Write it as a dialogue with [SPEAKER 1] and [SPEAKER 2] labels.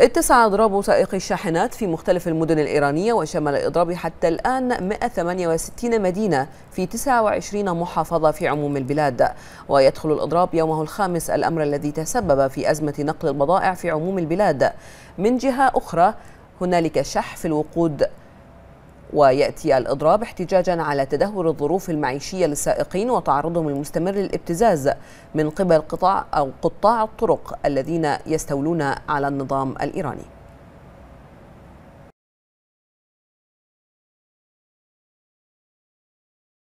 [SPEAKER 1] اتسع اضراب سائقي الشاحنات في مختلف المدن الايرانيه وشمل الاضراب حتى الان 168 مدينه في 29 محافظه في عموم البلاد ويدخل الاضراب يومه الخامس الامر الذي تسبب في ازمه نقل البضائع في عموم البلاد من جهه اخرى هنالك شح في الوقود ويأتي الإضراب احتجاجا على تدهور الظروف المعيشية للسائقين وتعرضهم المستمر للابتزاز من قبل قطاع أو قطاع الطرق الذين يستولون على النظام الإيراني